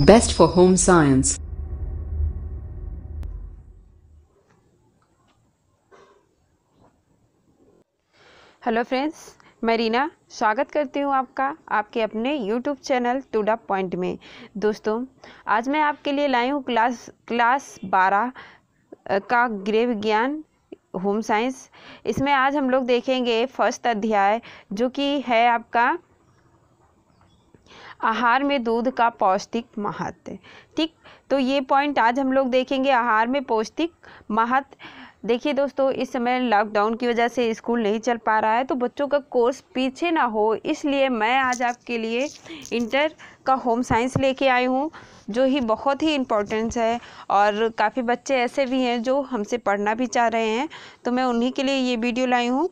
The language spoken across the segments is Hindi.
Best for home science. Hello friends मैं रीना स्वागत करती हूँ आपका आपके अपने यूट्यूब चैनल टू पॉइंट में दोस्तों आज मैं आपके लिए लाई हूँ क्लास क्लास बारह का गृह विज्ञान होम साइंस इसमें आज हम लोग देखेंगे फर्स्ट अध्याय जो कि है आपका आहार में दूध का पौष्टिक महत्व ठीक तो ये पॉइंट आज हम लोग देखेंगे आहार में पौष्टिक महत्व देखिए दोस्तों इस समय लॉकडाउन की वजह से स्कूल नहीं चल पा रहा है तो बच्चों का कोर्स पीछे ना हो इसलिए मैं आज आपके लिए इंटर का होम साइंस लेके आई हूँ जो ही बहुत ही इम्पोर्टेंस है और काफ़ी बच्चे ऐसे भी हैं जो हमसे पढ़ना भी चाह रहे हैं तो मैं उन्हीं के लिए ये वीडियो लाई हूँ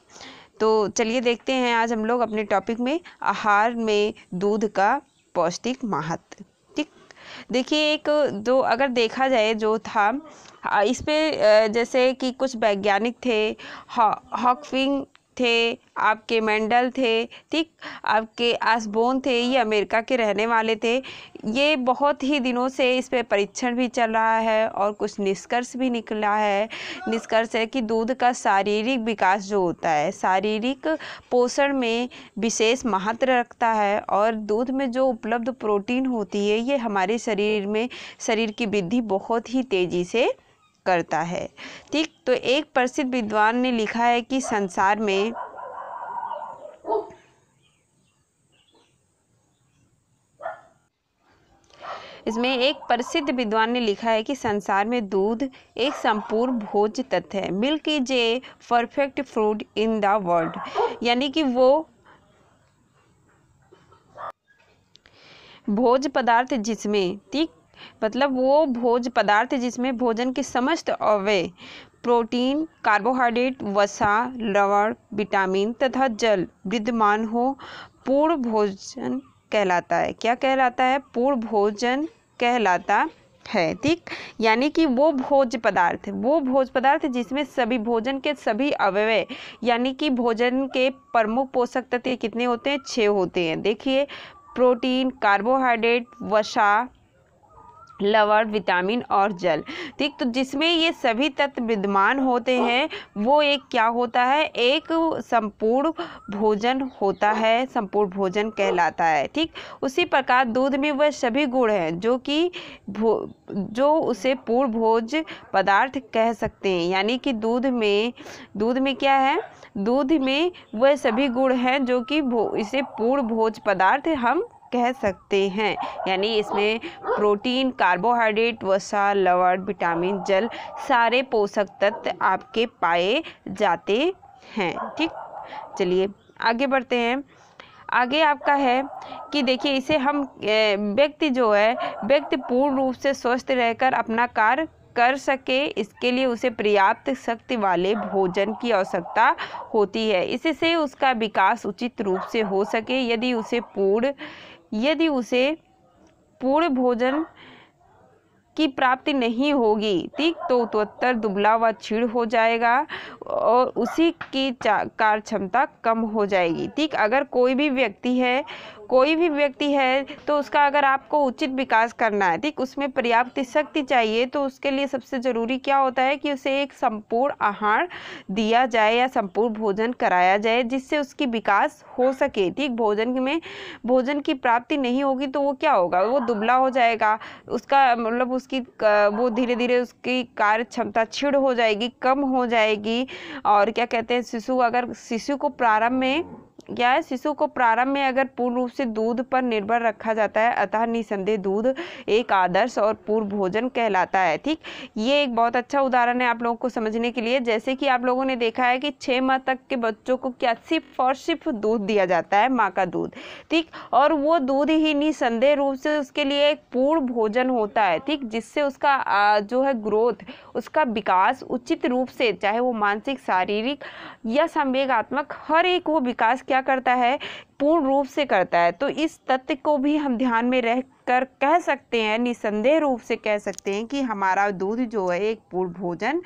तो चलिए देखते हैं आज हम लोग अपने टॉपिक में आहार में दूध का पौष्टिक महत्व ठीक देखिए एक जो अगर देखा जाए जो था इस पर जैसे कि कुछ वैज्ञानिक थे हॉकविंग थे आपके मेंडल थे ठीक आपके आसबोन थे ये अमेरिका के रहने वाले थे ये बहुत ही दिनों से इस पर परीक्षण भी चल रहा है और कुछ निष्कर्ष भी निकला है निष्कर्ष है कि दूध का शारीरिक विकास जो होता है शारीरिक पोषण में विशेष महत्व रखता है और दूध में जो उपलब्ध प्रोटीन होती है ये हमारे शरीर में शरीर की वृद्धि बहुत ही तेज़ी से करता है ठीक तो एक प्रसिद्ध विद्वान ने लिखा है कि संसार में इसमें एक प्रसिद्ध विद्वान ने लिखा है कि संसार में दूध एक संपूर्ण भोज तत्व है milk is a perfect food in the world यानी कि वो भोज पदार्थ जिसमें ठीक मतलब वो भोज पदार्थ जिसमें भोजन के समस्त अवय प्रोटीन कार्बोहाइड्रेट वसा लवण विटामिन तथा जल विद्यमान हो पूर्ण भोजन कहलाता है क्या कहलाता है पूर्ण भोजन कहलाता है ठीक यानी कि वो भोज पदार्थ वो भोज पदार्थ जिसमें सभी भोजन के सभी अवयव यानी कि भोजन के प्रमुख पोषक तत्व कितने होते हैं छः होते हैं देखिए प्रोटीन कार्बोहाइड्रेट वसा लवण विटामिन और जल ठीक तो जिसमें ये सभी तत्व विद्यमान होते हैं वो एक क्या होता है एक संपूर्ण भोजन होता है संपूर्ण भोजन कहलाता है ठीक उसी प्रकार दूध में वह सभी गुण हैं जो कि जो उसे पूर्ण भोज पदार्थ कह सकते हैं यानी कि दूध में दूध में क्या है दूध में वह सभी गुण हैं जो कि इसे पूर्ण भोज पदार्थ हम कह सकते हैं यानी इसमें प्रोटीन कार्बोहाइड्रेट वसा लवण विटामिन जल सारे पोषक तत्व आपके पाए जाते हैं ठीक चलिए आगे बढ़ते हैं आगे आपका है कि देखिए इसे हम व्यक्ति जो है व्यक्ति पूर्ण रूप से स्वस्थ रहकर अपना कार्य कर सके इसके लिए उसे पर्याप्त शक्ति वाले भोजन की आवश्यकता होती है इससे उसका विकास उचित रूप से हो सके यदि उसे पूर्ण यदि उसे पूर्ण भोजन की प्राप्ति नहीं होगी ठीक तो उत्तर दुबला व छीड़ हो जाएगा और उसी की कार्य क्षमता कम हो जाएगी ठीक अगर कोई भी व्यक्ति है कोई भी व्यक्ति है तो उसका अगर आपको उचित विकास करना है ठीक उसमें पर्याप्त शक्ति चाहिए तो उसके लिए सबसे ज़रूरी क्या होता है कि उसे एक संपूर्ण आहार दिया जाए या संपूर्ण भोजन कराया जाए जिससे उसकी विकास हो सके ठीक भोजन में भोजन की प्राप्ति नहीं होगी तो वो क्या होगा वो दुबला हो जाएगा उसका मतलब उसकी वो धीरे धीरे उसकी कार्य क्षमता छिड़ हो जाएगी कम हो जाएगी और क्या कहते हैं शिशु अगर शिशु को प्रारंभ में क्या है शिशु को प्रारंभ में अगर पूर्ण रूप से दूध पर निर्भर रखा जाता है अतः निसंदेह दूध एक आदर्श और पूर्व भोजन कहलाता है ठीक ये एक बहुत अच्छा उदाहरण है आप लोगों को समझने के लिए जैसे कि आप लोगों ने देखा है कि छः माह तक के बच्चों को क्या सिर्फ और सिर्फ दूध दिया जाता है माँ का दूध ठीक और वो दूध ही निसंदेह रूप से उसके लिए एक पूर्ण भोजन होता है ठीक जिससे उसका जो है ग्रोथ उसका विकास उचित रूप से चाहे वो मानसिक शारीरिक या संवेगात्मक हर एक वो विकास क्या क्या करता है पूर्ण रूप से करता है तो इस तथ्य को भी हम ध्यान में रह कर कह सकते हैं निसंदेह रूप से कह सकते हैं कि हमारा दूध जो है एक पूर्ण भोजन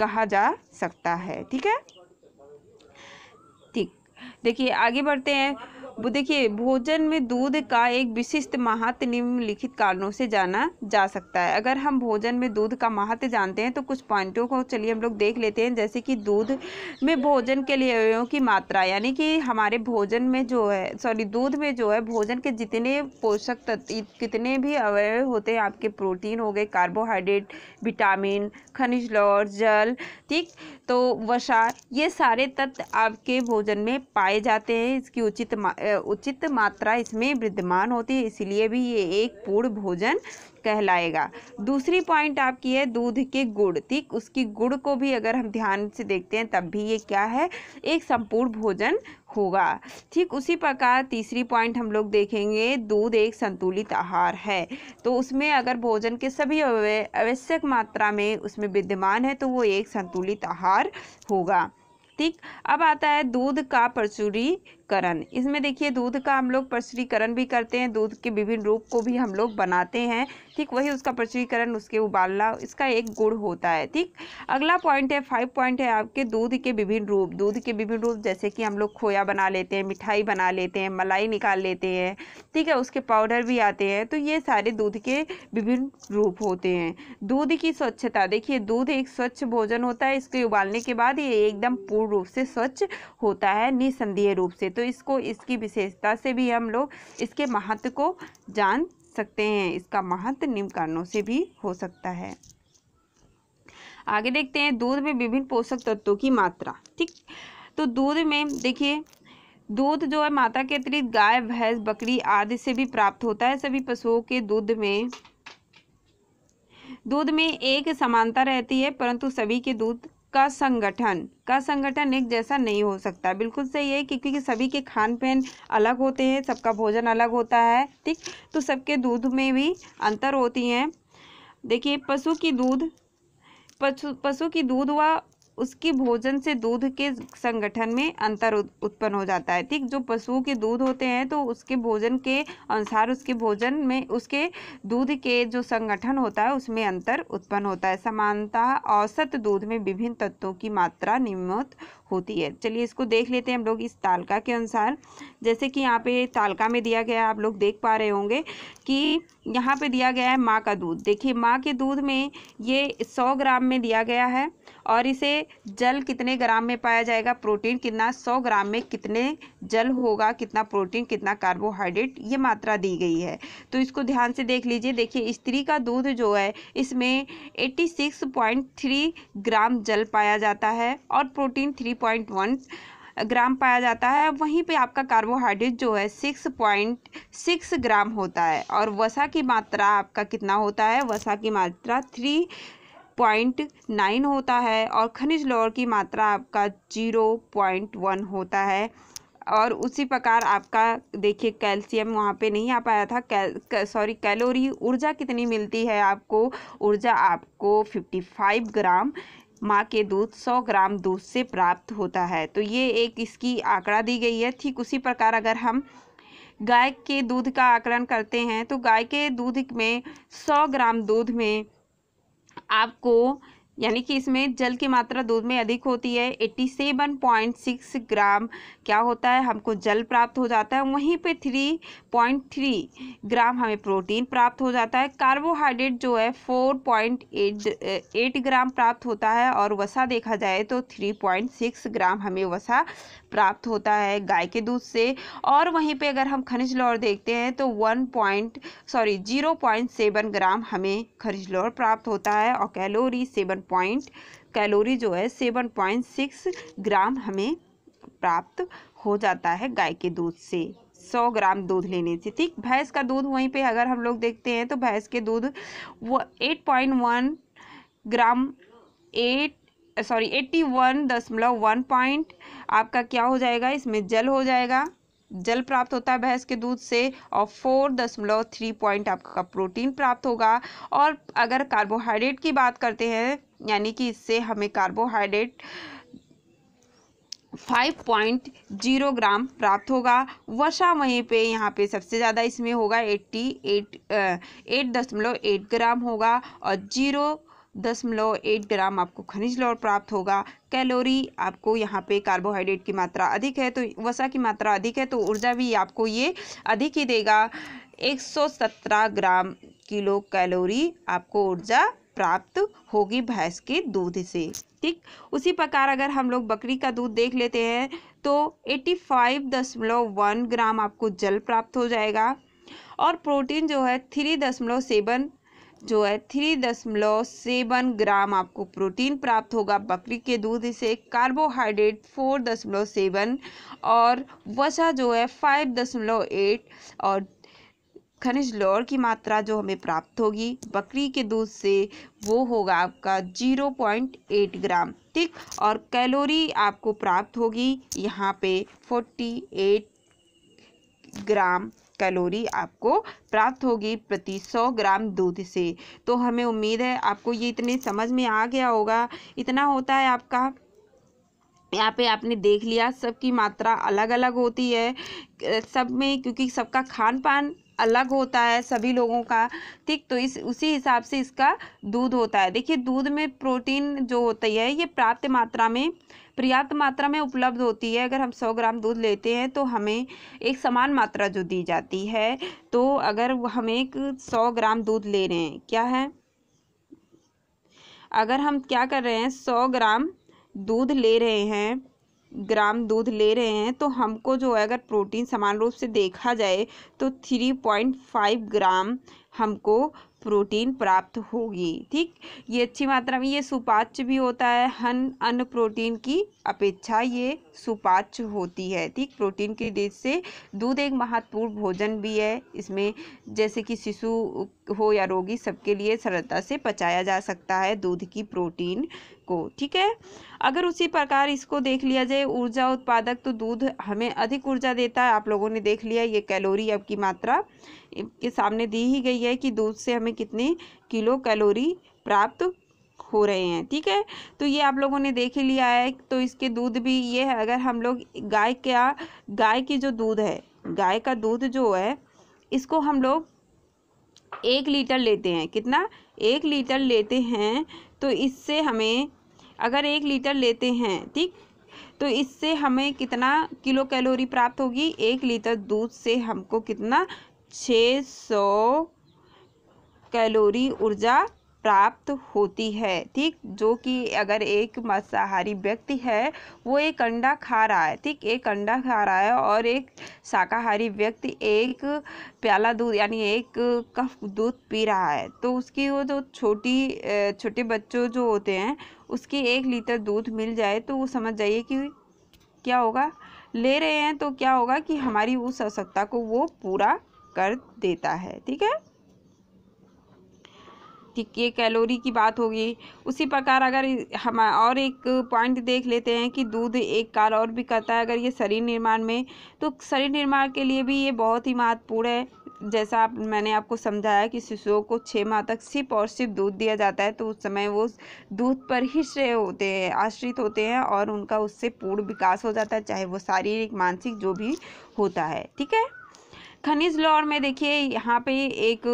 कहा जा सकता है ठीक है ठीक देखिए आगे बढ़ते हैं वो देखिए भोजन में दूध का एक विशिष्ट महत्व निम्नलिखित कारणों से जाना जा सकता है अगर हम भोजन में दूध का महत्व जानते हैं तो कुछ पॉइंटों को चलिए हम लोग देख लेते हैं जैसे कि दूध में भोजन के लिए अवयवों की मात्रा यानी कि हमारे भोजन में जो है सॉरी दूध में जो है भोजन के जितने पोषक तत्व कितने भी अवयव होते हैं आपके प्रोटीन हो गए कार्बोहाइड्रेट विटामिन खनिज लौर जल ठीक तो वसा ये सारे तत्व आपके भोजन में पाए जाते हैं इसकी उचित उचित मात्रा इसमें विद्यमान होती है इसलिए भी ये एक पूर्ण भोजन कहलाएगा दूसरी पॉइंट आपकी है दूध के गुड़ ठीक उसकी गुड़ को भी अगर हम ध्यान से देखते हैं तब भी ये क्या है एक संपूर्ण भोजन होगा ठीक उसी प्रकार तीसरी पॉइंट हम लोग देखेंगे दूध एक संतुलित आहार है तो उसमें अगर भोजन के सभी आवश्यक मात्रा में उसमें विद्यमान है तो वो एक संतुलित आहार होगा ठीक अब आता है दूध का प्रचुरीकरण इसमें देखिए दूध का हम लोग प्रचुरीकरण भी करते हैं दूध के विभिन्न रूप को भी हम लोग बनाते हैं ठीक वही उसका प्रचुरीकरण उसके उबालना इसका एक गुण होता है ठीक अगला पॉइंट है फाइव पॉइंट है आपके दूध के विभिन्न रूप दूध के विभिन्न रूप जैसे कि हम लोग खोया बना लेते हैं मिठाई बना लेते हैं मलाई निकाल लेते हैं ठीक है उसके पाउडर भी आते हैं तो ये सारे दूध के विभिन्न रूप होते हैं दूध की स्वच्छता देखिए दूध एक स्वच्छ भोजन होता है इसके उबालने के बाद ये एकदम पूर्ण पूर्ण रूप से स्वच्छ होता है निसंदेह रूप से तो इसको इसकी विशेषता से भी हम लोग इसके महत्व को जान सकते हैं इसका महत्व निम्न कारणों से भी हो सकता है आगे देखते हैं दूध में विभिन्न पोषक तत्वों की मात्रा ठीक तो दूध में देखिए दूध जो है माता के अतिरिक्त गाय भैंस बकरी आदि से भी प्राप्त होता है सभी पशुओं के दूध में दूध में एक समानता रहती है परंतु सभी के दूध का संगठन का संगठन एक जैसा नहीं हो सकता बिल्कुल सही है कि क्योंकि सभी के खान पहन अलग होते हैं सबका भोजन अलग होता है ठीक तो सबके दूध में भी अंतर होती हैं देखिए पशु की दूध पशु पशु की दूध व उसकी भोजन से दूध के संगठन में अंतर उत्पन्न हो जाता है ठीक जो पशुओं के दूध होते हैं तो उसके भोजन के अनुसार उसके भोजन में उसके दूध के जो संगठन होता है उसमें अंतर उत्पन्न होता है समानता औसत दूध में विभिन्न तत्वों की मात्रा नियमित होती है चलिए इसको देख लेते हैं हम लोग इस तालिका के अनुसार जैसे कि यहाँ पे तालिका में दिया गया है आप लोग देख पा रहे होंगे कि यहाँ पे दिया गया है माँ का दूध देखिए माँ के दूध में ये सौ ग्राम में दिया गया है और इसे जल कितने ग्राम में पाया जाएगा प्रोटीन कितना सौ ग्राम में कितने जल होगा कितना प्रोटीन कितना कार्बोहाइड्रेट ये मात्रा दी गई है तो इसको ध्यान से देख लीजिए देखिए स्त्री का दूध जो है इसमें 86.3 ग्राम जल पाया जाता है और protein three point one gram पाया जाता है वहीं पे आपका कार्बोहाइड्रेट जो है सिक्स पॉइंट सिक्स ग्राम होता है और वसा की मात्रा आपका कितना होता है वसा की मात्रा थ्री पॉइंट नाइन होता है और खनिज लोहर की मात्रा आपका जीरो पॉइंट वन होता है और उसी प्रकार आपका देखिए कैल्शियम वहाँ पे नहीं आ पाया था कै, सॉरी कैलोरी ऊर्जा कितनी मिलती है आपको ऊर्जा आपको 55 ग्राम माँ के दूध 100 ग्राम दूध से प्राप्त होता है तो ये एक इसकी आंकड़ा दी गई है ठीक उसी प्रकार अगर हम गाय के दूध का आकलन करते हैं तो गाय के दूध में 100 ग्राम दूध में आपको यानी कि इसमें जल की मात्रा दूध में अधिक होती है eighty seven point six gram क्या होता है हमको जल प्राप्त हो जाता है वहीं पे थ्री पॉइंट थ्री ग्राम हमें प्रोटीन प्राप्त हो जाता है कार्बोहाइड्रेट जो है four point eight eight gram प्राप्त होता है और वसा देखा जाए तो थ्री पॉइंट सिक्स ग्राम हमें वसा प्राप्त होता है गाय के दूध से और वहीं पे अगर हम खनिज लौर देखते हैं तो one point sorry zero point seven gram हमें खनिज लौर प्राप्त होता है और कैलोरी सेवन पॉइंट कैलोरी जो है सेवन पॉइंट सिक्स ग्राम हमें प्राप्त हो जाता है गाय के दूध से सौ ग्राम दूध लेने से ठीक भैंस का दूध वहीं पे अगर हम लोग देखते हैं तो भैंस के दूध वो eight point one gram eight sorry eighty one दशमलव वन पॉइंट आपका क्या हो जाएगा इसमें जल हो जाएगा जल प्राप्त होता है भैंस के दूध से और फोर दशमलव थ्री पॉइंट आपका प्रोटीन प्राप्त होगा और अगर कार्बोहाइड्रेट की बात करते हैं यानी कि इससे हमें कार्बोहाइड्रेट 5.0 ग्राम प्राप्त होगा वसा वहीं पे यहाँ पे सबसे ज़्यादा इसमें होगा 88 एट दशमलव एट ग्राम होगा और जीरो दशमलव एट ग्राम आपको खनिज लौट प्राप्त होगा कैलोरी आपको यहाँ पे कार्बोहाइड्रेट की मात्रा अधिक है तो वसा की मात्रा अधिक है तो ऊर्जा भी आपको ये अधिक ही देगा 117 ग्राम किलो कैलोरी आपको ऊर्जा प्राप्त होगी भैंस के दूध से ठीक उसी प्रकार अगर हम लोग बकरी का दूध देख लेते हैं तो 85.1 ग्राम आपको जल प्राप्त हो जाएगा और प्रोटीन जो है थ्री दशमलव सेवन जो है थ्री दशमलव सेवन ग्राम आपको प्रोटीन प्राप्त होगा बकरी के दूध से कार्बोहाइड्रेट फोर दशमलव सेवन और वसा जो है फाइव दशमलव एट और खनिज लोर की मात्रा जो हमें प्राप्त होगी बकरी के दूध से वो होगा आपका 0.8 ग्राम ठीक और कैलोरी आपको प्राप्त होगी यहाँ पे 48 ग्राम कैलोरी आपको प्राप्त होगी प्रति 100 ग्राम दूध से तो हमें उम्मीद है आपको ये इतने समझ में आ गया होगा इतना होता है आपका यहाँ पे आपने देख लिया सबकी मात्रा अलग अलग होती है सब में क्योंकि सबका खान पान अलग होता है सभी लोगों का ठीक तो इस उसी हिसाब से इसका दूध होता है देखिए दूध में प्रोटीन जो होती है ये प्राप्त मात्रा में पर्याप्त मात्रा में उपलब्ध होती है अगर हम सौ ग्राम दूध लेते हैं तो हमें एक समान मात्रा जो दी जाती है तो अगर हम एक सौ ग्राम दूध ले रहे हैं क्या है अगर हम क्या कर रहे हैं सौ ग्राम दूध ले रहे हैं ग्राम दूध ले रहे हैं तो हमको जो है अगर प्रोटीन समान रूप से देखा जाए तो थ्री पॉइंट फाइव ग्राम हमको प्रोटीन प्राप्त होगी ठीक ये अच्छी मात्रा में ये सुपाच्य भी होता है हन अन्य प्रोटीन की अपेक्षा ये सुपाच्य होती है ठीक प्रोटीन की डिश से दूध एक महत्वपूर्ण भोजन भी है इसमें जैसे कि शिशु हो या रोगी सबके लिए सरलता से पचाया जा सकता है दूध की प्रोटीन को ठीक है अगर उसी प्रकार इसको देख लिया जाए ऊर्जा उत्पादक तो दूध हमें अधिक ऊर्जा देता है आप लोगों ने देख लिया ये कैलोरी अब की मात्रा के सामने दी ही गई है कि दूध से हमें कितने किलो कैलोरी प्राप्त हो रहे हैं ठीक है तो ये आप लोगों ने देख ही लिया है तो इसके दूध भी ये है अगर हम लोग गाय का गाय की जो दूध है गाय का दूध जो है इसको हम लोग एक लीटर लेते हैं कितना एक लीटर लेते हैं तो इससे हमें अगर एक लीटर लेते हैं ठीक तो इससे हमें कितना किलो कैलोरी प्राप्त होगी एक लीटर दूध से हमको कितना छः सौ कैलोरी ऊर्जा प्राप्त होती है ठीक जो कि अगर एक मांसाहारी व्यक्ति है वो एक अंडा खा रहा है ठीक एक अंडा खा रहा है और एक शाकाहारी व्यक्ति एक प्याला दूध यानी एक कप दूध पी रहा है तो उसकी वो जो छोटी छोटे बच्चों जो होते हैं उसकी एक लीटर दूध मिल जाए तो वो समझ जाइए कि क्या होगा ले रहे हैं तो क्या होगा कि हमारी उस आवश्यकता को वो पूरा कर देता है ठीक है ठीक ये कैलोरी की बात होगी उसी प्रकार अगर हम और एक पॉइंट देख लेते हैं कि दूध एक काल और भी करता है अगर ये शरीर निर्माण में तो शरीर निर्माण के लिए भी ये बहुत ही महत्वपूर्ण है जैसा आप मैंने आपको समझाया कि शिशुओं को छः माह तक सिर्फ और सिर्फ दूध दिया जाता है तो उस समय वो दूध पर ही श्रेय होते हैं आश्रित होते हैं और उनका उससे पूर्ण विकास हो जाता है चाहे वो शारीरिक मानसिक जो भी होता है ठीक है खनिज लौर में देखिए यहाँ पे एक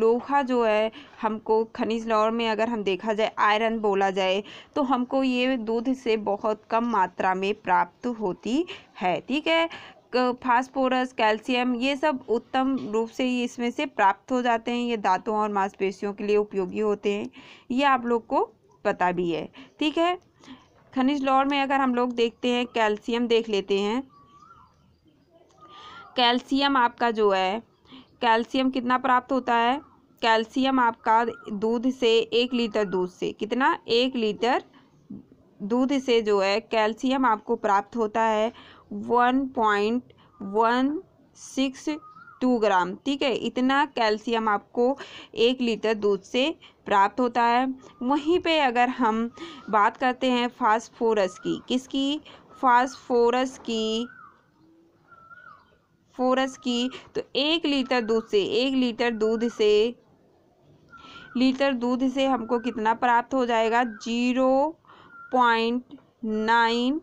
लोहा जो है हमको खनिज लौर में अगर हम देखा जाए आयरन बोला जाए तो हमको ये दूध से बहुत कम मात्रा में प्राप्त होती है ठीक है फास्फोरस कैल्शियम ये सब उत्तम रूप से इसमें से प्राप्त हो जाते हैं ये दांतों और मांसपेशियों के लिए उपयोगी होते हैं ये आप लोग को पता भी है ठीक है खनिज लौर में अगर हम लोग देखते हैं कैल्शियम देख लेते हैं कैल्शियम आपका जो है कैल्शियम कितना प्राप्त होता है कैल्शियम आपका दूध से एक लीटर दूध से कितना एक लीटर दूध से जो है कैल्शियम आपको प्राप्त होता है one point one six two gram ठीक है इतना कैल्शियम आपको एक लीटर दूध से प्राप्त होता है वहीं पे अगर हम बात करते हैं फास्फोरस की किसकी फास्फोरस की फोरस की तो एक लीटर दूध से एक लीटर दूध से लीटर दूध से हमको कितना प्राप्त हो जाएगा जीरो पॉइंट नाइन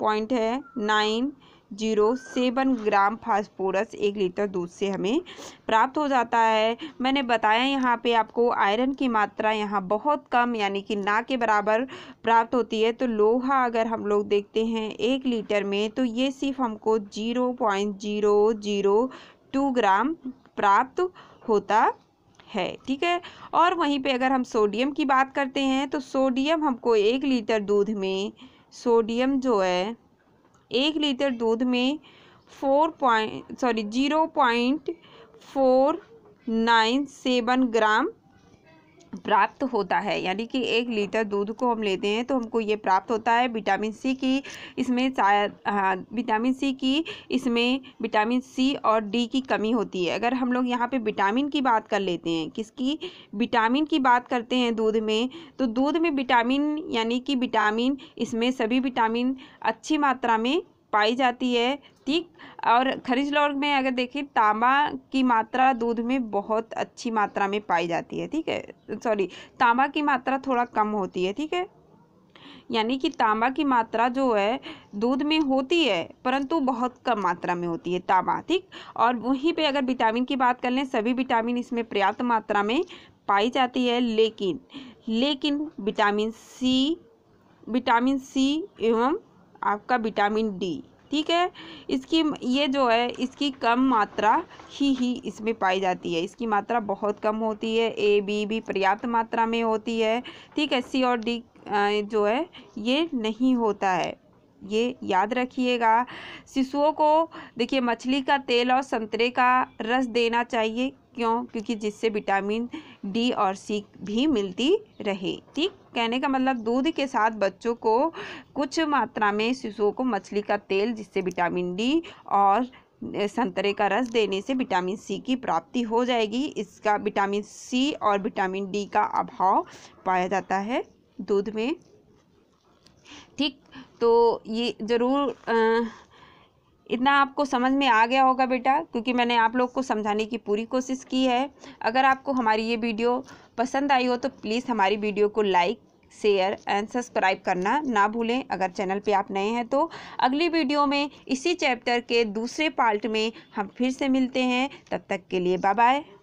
पॉइंट है nine zero seven gram phosphorus एक लीटर दूध से हमें प्राप्त हो जाता है मैंने बताया यहाँ पे आपको आयरन की मात्रा यहाँ बहुत कम यानी कि ना के बराबर प्राप्त होती है तो लोहा अगर हम लोग देखते हैं एक लीटर में तो ये सिर्फ हमको zero point zero zero two gram प्राप्त होता है ठीक है और वहीं पे अगर हम सोडियम की बात करते हैं तो सोडियम हमको एक लीटर दूध में सोडियम जो है एक लीटर दूध में four point sorry zero point four nine seven gram प्राप्त होता है यानी कि एक लीटर दूध को हम लेते हैं तो हमको ये प्राप्त होता है विटामिन सी की इसमें हाँ, विटामिन सी की इसमें विटामिन सी और डी की कमी होती है अगर हम लोग यहाँ पे विटामिन की बात कर लेते हैं किसकी विटामिन की बात करते हैं दूध में तो दूध में विटामिन यानी कि विटामिन इसमें सभी विटामिन अच्छी मात्रा में पाई जाती है ठीक और खनिज लौंग में अगर देखें तांबा की मात्रा दूध में बहुत अच्छी मात्रा में पाई जाती है ठीक है सॉरी तांबा की मात्रा थोड़ा कम होती है ठीक है यानी कि तांबा की मात्रा जो है दूध में होती है परंतु बहुत कम मात्रा में होती है तांबा ठीक और वहीं पे अगर विटामिन की बात कर लें सभी विटामिन इसमें पर्याप्त मात्रा में पाई जाती है लेकिन लेकिन विटामिन सी विटामिन सी एवं आपका विटामिन डी ठीक है इसकी ये जो है इसकी कम मात्रा ही ही इसमें पाई जाती है इसकी मात्रा बहुत कम होती है ए बी भी पर्याप्त मात्रा में होती है ठीक है सी और डी जो है ये नहीं होता है ये याद रखिएगा शिशुओं को देखिए मछली का तेल और संतरे का रस देना चाहिए क्यों क्योंकि जिससे विटामिन डी और सी भी मिलती रहे ठीक कहने का मतलब दूध के साथ बच्चों को कुछ मात्रा में शिशुओं को मछली का तेल जिससे विटामिन डी और संतरे का रस देने से विटामिन सी की प्राप्ति हो जाएगी इसका विटामिन सी और विटामिन डी का अभाव पाया जाता है दूध में ठीक तो ये ज़रूर इतना आपको समझ में आ गया होगा बेटा क्योंकि मैंने आप लोग को समझाने की पूरी कोशिश की है अगर आपको हमारी ये वीडियो पसंद आई हो तो प्लीज़ हमारी वीडियो को लाइक शेयर एंड सब्सक्राइब करना ना भूलें अगर चैनल पे आप नए हैं तो अगली वीडियो में इसी चैप्टर के दूसरे पार्ट में हम फिर से मिलते हैं तब तक के लिए बाय बाय